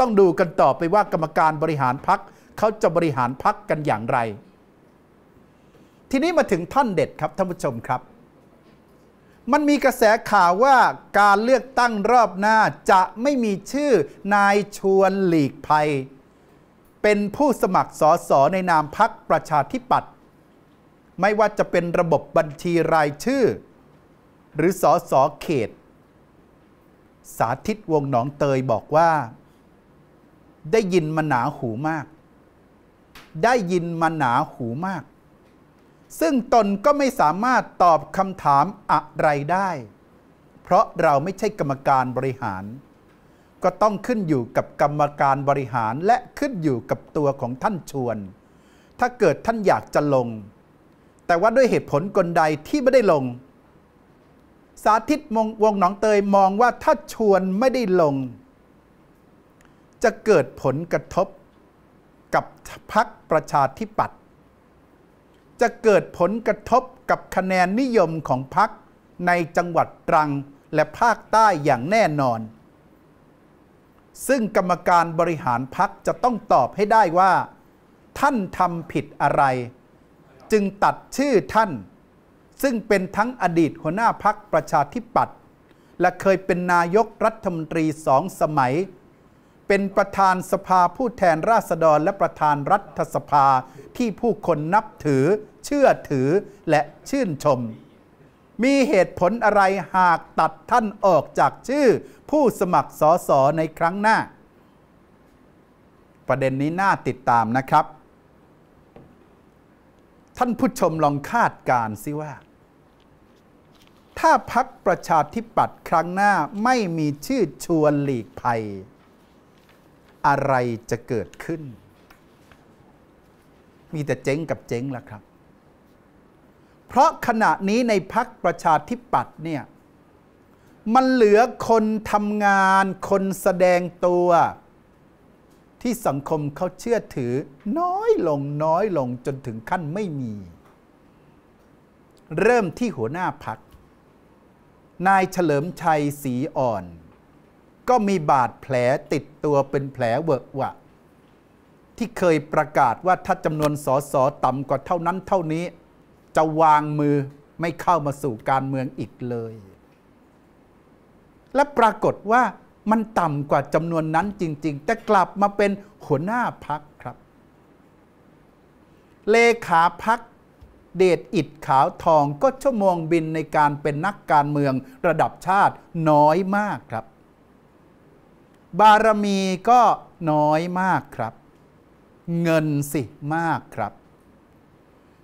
A: ต้องดูกันต่อไปว่ากรรมการบริหารพักเขาจะบริหารพักกันอย่างไร ทีนี้มาถึงท่านเด็ดครับท่านผู้ชมครับมันมีกระแสข่าวว่าการเลือกตั้งรอบหน้าจะไม่มีชื่อนายชวนหลีกภัย เป็นผู้สมัครสอสอในนามพักประชาธิปัตย์ไม่ว่าจะเป็นระบบบัญชีรายชื่อ หรือสอสอเขต สาธิตวงหนองเตยบอกว่า ได้ยินมาหนาหูมาก ได้ยินมาหนาหูมากซึ่งตนก็ไม่สามารถตอบคำถามอะไรได้ เพราะเราไม่ใช่กรรมการบริหาร ก็ต้องขึ้นอยู่กับกรรมการบริหารและขึ้นอยู่กับตัวของท่านชวน ถ้าเกิดท่านอยากจะลง แต่ว่าด้วยเหตุผลกลใดที่ไม่ได้ลง สาธิตมงวงหนองเตยมองว่าถ้าชวนไม่ได้ลง จะเกิดผลกระทบ กับพักประชาธิปัตยจะเกิดผลกระทบกับคะแนนนิยมของพรรคในจังหวัดตรังและภาคใต้อย่างแน่นอน ซึ่งกรรมการบริหารพรรคจะต้องตอบให้ได้ว่า ท่านทำผิดอะไร จึงตัดชื่อท่าน ซึ่งเป็นทั้งอดีตหัวหน้าพรรคประชาธิปัตย์และเคยเป็นนายก รัฐมนตรีสองสมัย เป็นประธานสภาผู้แทนราษฎรและประธานรัฐสภาที่ผู้คนนับถือเชื่อถือและชื่นชม มีเหตุผลอะไรหากตัดท่านออกจากชื่อผู้สมัครสอสอในครั้งหน้า ประเด็นนี้น่าติดตามนะครับ ท่านผู้ชมลองคาดการซิว่า ถ้าพักประชาธิปัตย์ครั้งหน้าไม่มีชื่อชวนหลีกภัย อะไรจะเกิดขึ้น มีแต่เจ๊งกับเจ๊งล่ะครับเพราะขณะนี้ในพักประชาธิปัตย์เนี่ย มันเหลือคนทำงาน คนแสดงตัว ที่สังคมเขาเชื่อถือ น้อยลงน้อยลงจนถึงขั้นไม่มี เริ่มที่หัวหน้าพัก นายเฉลิมชัยสีอ่อน ก็มีบาดแผลติดตัวเป็นแผลเวอะวะ ที่เคยประกาศว่าถ้าจำนวนสอสอต่ำกว่าเท่านั้นเท่านี้จะวางมือไม่เข้ามาสู่การเมืองอีกเลย และปรากฏว่ามันต่ำกว่าจำนวนนั้นจริง ๆ แต่กลับมาเป็นหัวหน้าพักครับ เลขาพักเดชอิดขาวทองก็ชั่วโมงบินในการเป็นนักการเมืองระดับชาติน้อยมากครับ บารมีก็น้อยมากครับ เงินสิมากครับ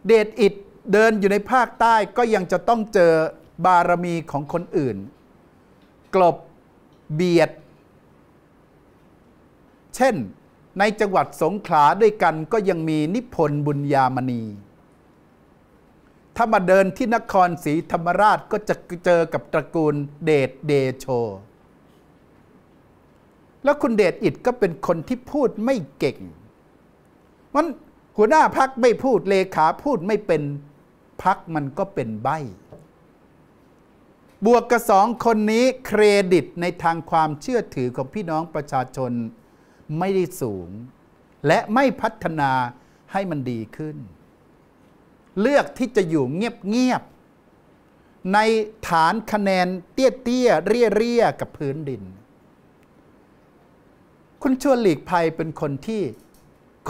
A: เดชอิดเดินอยู่ในภาคใต้ก็ยังจะต้องเจอบารมีของคนอื่น กลบเบียด เช่นในจังหวัดสงขลาด้วยกันก็ยังมีนิพนธ์บุญยามณีถ้ามาเดินที่นครศรีธรรมราชก็จะเจอกับตระกูลเดชเดโช แล้วคุณเดชอิดก็เป็นคนที่พูดไม่เก่งมันหัวหน้าพักไม่พูดเลขาพูดไม่เป็นพักมันก็เป็นใบ บวกกับสองคนนี้เครดิตในทางความเชื่อถือของพี่น้องประชาชนไม่ได้สูง และไม่พัฒนาให้มันดีขึ้น เลือกที่จะอยู่เงียบๆ ในฐานคะแนนเตี้ยๆเรี่ยๆ กับพื้นดิน คุณชวนหลีกภัยเป็นคนที่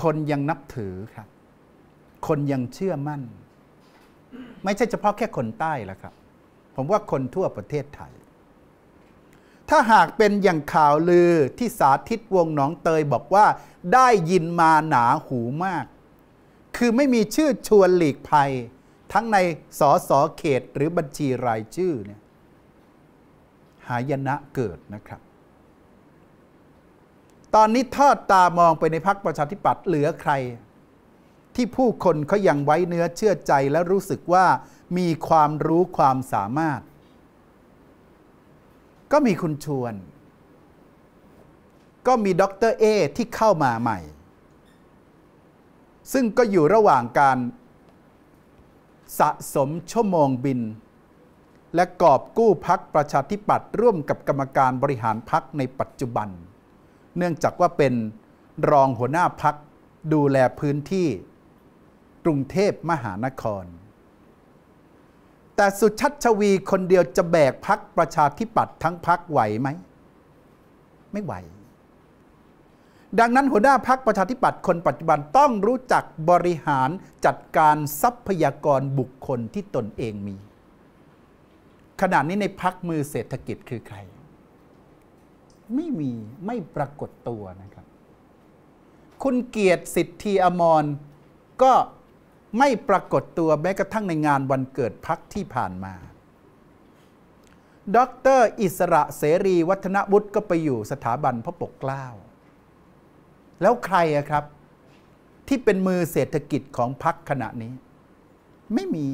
A: คนยังนับถือครับ คนยังเชื่อมั่นไม่ใช่เฉพาะแค่คนใต้แล้วครับผมว่าคนทั่วประเทศไทย ถ้าหากเป็นอย่างข่าวลือที่สาธิตวงหนองเตยบอกว่าได้ยินมาหนาหูมาก คือไม่มีชื่อชวนหลีกภัย ทั้งในสอสอเขตหรือบัญชีรายชื่อเนี่ยหายนะเกิดนะครับ ตอนนี้ทอดตามองไปในพักประชาธิปัตย์เหลือใครที่ผู้คนเขายังไว้เนื้อเชื่อใจและรู้สึกว่ามีความรู้ความสามารถ ก็มีคุณชวน ก็มีด็อกเตอร์เอที่เข้ามาใหม่ ซึ่งก็อยู่ระหว่างการสะสมชั่วโมงบิน และกอบกู้พักประชาธิปัตย์ร่วมกับกรรมการบริหารพักในปัจจุบัน เนื่องจากว่าเป็นรองหัวหน้าพักดูแลพื้นที่กรุงเทพมหานคร แต่สุชัชวีคนเดียวจะแบกพักประชาธิปัตย์ทั้งพักไหวไหม ไม่ไหว ดังนั้นหัวหน้าพักประชาธิปัตย์คนปัจจุบันต้องรู้จักบริหารจัดการทรัพยากรบุคคลที่ตนเองมี ขณะนี้ในพักมือเศรษฐกิจคือใคร ไม่มีไม่ปรากฏตัวนะครับ คุณเกียรติสิทธิอมร ก็ไม่ปรากฏตัวแม้กระทั่งในงานวันเกิดพักที่ผ่านมา ดรอิสระเสรี วัฒนวุฒิก็ไปอยู่สถาบันพระปกเกล้า แล้วใครอะครับ ที่เป็นมือเศรษฐกิจของพักขณะนี้ ไม่มี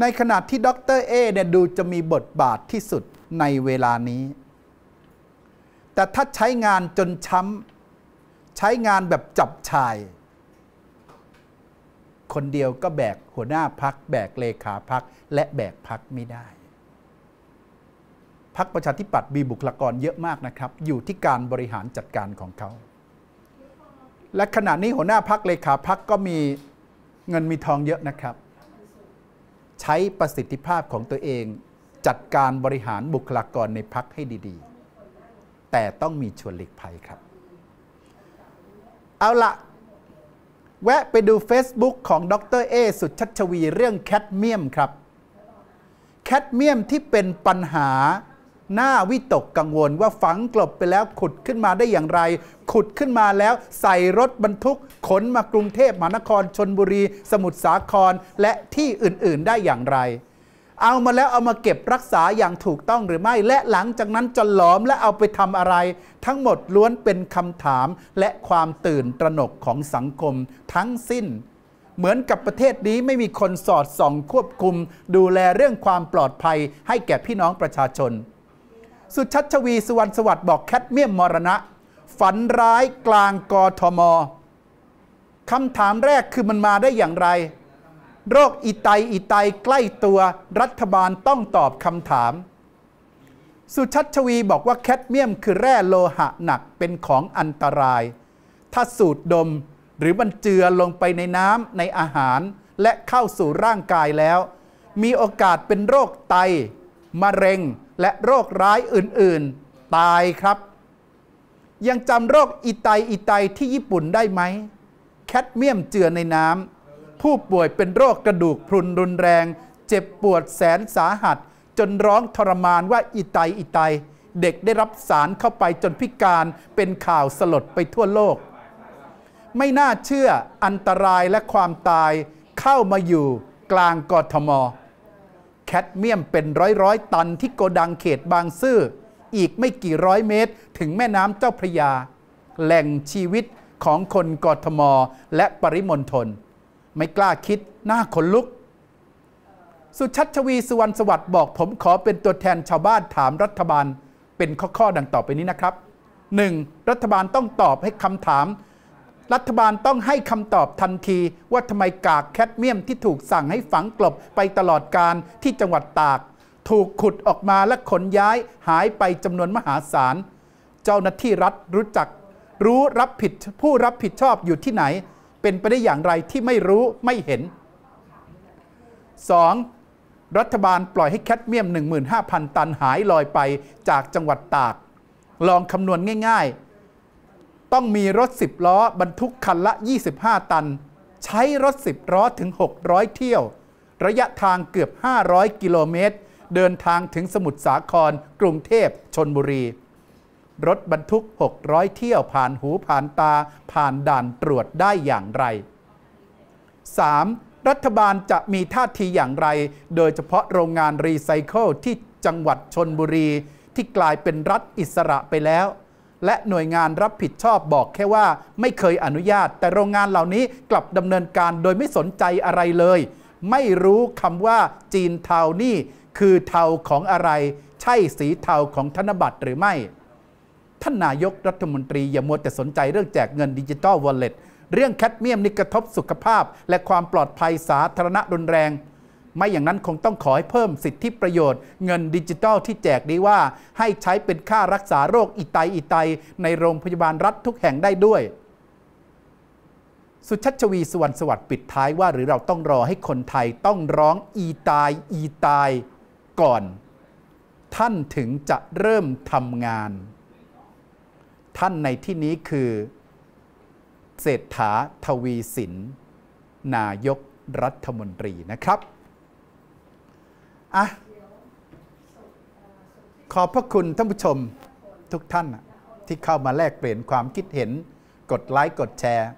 A: ในขณะที่ดรเอเนี่ยดูจะมีบทบาทที่สุดในเวลานี้ แต่ถ้าใช้งานจนช้ำใช้งานแบบจับชายคนเดียวก็แบกหัวหน้าพักแบกเลขาพักและแบกพักไม่ได้พักประชาธิปัตย์มีบุคลากรเยอะมากนะครับ อยู่ที่การบริหารจัดการของเขาและขณะนี้หัวหน้าพักเลขาพักก็มีเงินมีทองเยอะนะครับ ใช้ประสิทธิภาพของตัวเองจัดการบริหารบุคลากรในพักให้ดี ๆ แต่ต้องมีชวนหลีกภัยครับ เอาละแวะ ไปดู Facebook ของดรเอสุชัชวีเรื่องแคดเมียมครับ แคดเมียมที่เป็นปัญหา หน้าวิตกกังวลว่าฝังกลบไปแล้วขุดขึ้นมาได้อย่างไร ขุดขึ้นมาแล้วใส่รถบรรทุก ขนมากรุงเทพมหานครชนบุรี สมุทรสาครและที่อื่นๆได้อย่างไรเอามาแล้วเอามาเก็บรักษาอย่างถูกต้องหรือไม่และหลังจากนั้นจะหลอมและเอาไปทำอะไร ทั้งหมดล้วนเป็นคำถามและความตื่นตระหนกของสังคมทั้งสิ้น เหมือนกับประเทศนี้ไม่มีคนสอดส่องควบคุม ดูแลเรื่องความปลอดภัยให้แก่พี่น้องประชาชน สุชัชวีสุวรรณสวัสดิ์บอกแคทเมียมมรณะ ฝันร้ายกลางกทมคำถามแรกคือมันมาได้อย่างไรโรคอีไตอีไตใกล้ตัวรัฐบาลต้องตอบคำถาม สุชัชวีบอกว่าแคดเมียมคือแร่โลหะหนักเป็นของอันตราย ถ้าสูดดมหรือมันเจือลงไปในน้ำในอาหาร และเข้าสู่ร่างกายแล้ว มีโอกาสเป็นโรคไต มะเร็งและโรคร้ายอื่นๆ ตายครับ ยังจำโรคอีไตอีไตที่ญี่ปุ่นได้ไหมแคดเมียมเจือในน้ำผู้ป่วยเป็นโรคกระดูกพรุนรุนแรง เจ็บปวดแสนสาหัส จนร้องทรมานว่าอีไตอีไต เด็กได้รับสารเข้าไปจนพิการเป็นข่าวสลดไปทั่วโลก ไม่น่าเชื่ออันตรายและความตายเข้ามาอยู่กลางกทม แคดเมียมเป็นร้อยร้อยตันที่โกดังเขตบางซื่ออีกไม่กี่ร้อยเมตรถึงแม่น้ำเจ้าพระยา แหล่งชีวิตของคนกทมและปริมณฑลไม่กล้าคิดหน้าขนลุก สุชัชวีสุวรรณสวัสดิ์บอกผมขอเป็นตัวแทนชาวบ้านถามรัฐบาลเป็นข้อข้อดังต่อไปนี้นะครับ 1. รัฐบาลต้องตอบให้คำถาม รัฐบาลต้องให้คำตอบทันทีว่าทำไมกากแคดเมียมที่ถูกสั่งให้ฝังกลบไปตลอดการที่จังหวัดตาก ถูกขุดออกมาและขนย้ายหายไปจำนวนมหาศาลเจ้าหน้าที่รัฐรู้จัก รู้รับผิดผู้รับผิดชอบอยู่ที่ไหนเป็นไปได้อย่างไรที่ไม่รู้ไม่เห็น 2. รัฐบาลปล่อยให้แคดเมียม 15,000 ตันหายลอยไปจากจังหวัดตาก ลองคำนวณง่ายๆ ต้องมีรถ 10 ล้อบรรทุกคันละ 25 ตัน ใช้รถ 10 ล้อถึง 600 เที่ยว ระยะทางเกือบ 500 กิโลเมตร เดินทางถึงสมุทรสาครกรุงเทพชนบุรีรถบรรทุก 600 เที่ยวผ่านหูผ่านตาผ่านด่านตรวจได้อย่างไร 3. รัฐบาลจะมีท่าทีอย่างไร โดยเฉพาะโรงงานรีไซเคิลที่จังหวัดชนบุรี ที่กลายเป็นรัฐอิสระไปแล้ว และหน่วยงานรับผิดชอบบอกแค่ว่าไม่เคยอนุญาต แต่โรงงานเหล่านี้กลับดำเนินการโดยไม่สนใจอะไรเลย ไม่รู้คำว่าจีนเทานี่ คือเทาของอะไร ใช่สีเทาของธนบัตรหรือไม่ท่านนายกรัฐมนตรีอย่ามัวแต่สนใจเรื่องแจกเงินดิจิตอลวอลเล็ต เรื่องแคดเมียมนี่กระทบสุขภาพ และความปลอดภัยสาธารณะรุนแรง ไม่อย่างนั้นคงต้องขอให้เพิ่มสิทธิประโยชน์เงินดิจิตอลที่แจกนี้ว่าให้ใช้เป็นค่ารักษาโรคอีาตอีไตในโรงพยาบาลรัฐทุกแห่งได้ด้วย สุชัชวีสวรรณสวัสดิ์ปิดท้ายว่าหรือเราต้องรอให้คนไทยต้องร้องอีตายอีตาย ก่อน ท่านถึงจะเริ่มทำงานท่านในที่นี้คือเศรษฐาทวีสิน นายกรัฐมนตรีนะครับอ่ะขอบพระคุณท่านผู้ชมทุกท่านที่เข้ามาแลกเปลี่ยนความคิดเห็น กดไลค์กดแชร์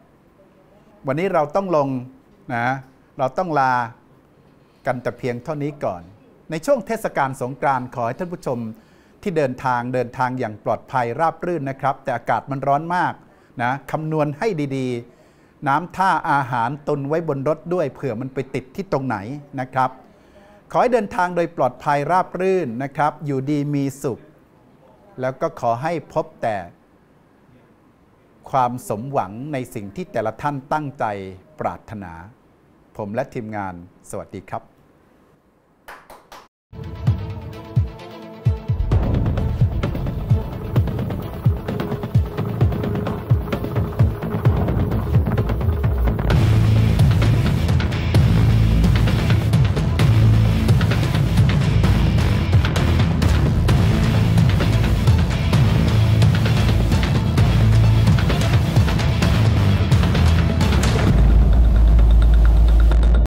A: วันนี้เราต้องลงนะเราต้องลากันแต่เพียงเท่านี้ก่อน ในช่วงเทศกาลสงกรานต์ขอให้ท่านผู้ชมที่เดินทางเดินทางอย่างปลอดภัยราบรื่นนะครับ แต่อากาศมันร้อนมากนะคำนวณให้ดี ๆ น้ำท่าอาหารตุนไว้บนรถด้วยเผื่อมันไปติดที่ตรงไหนนะครับ ขอให้เดินทางโดยปลอดภัยราบรื่นนะครับอยู่ดีมีสุข แล้วก็ขอให้พบแต่ ความสมหวังในสิ่งที่แต่ละท่านตั้งใจปรารถนา ผมและทีมงาน สวัสดีครับ Thank you.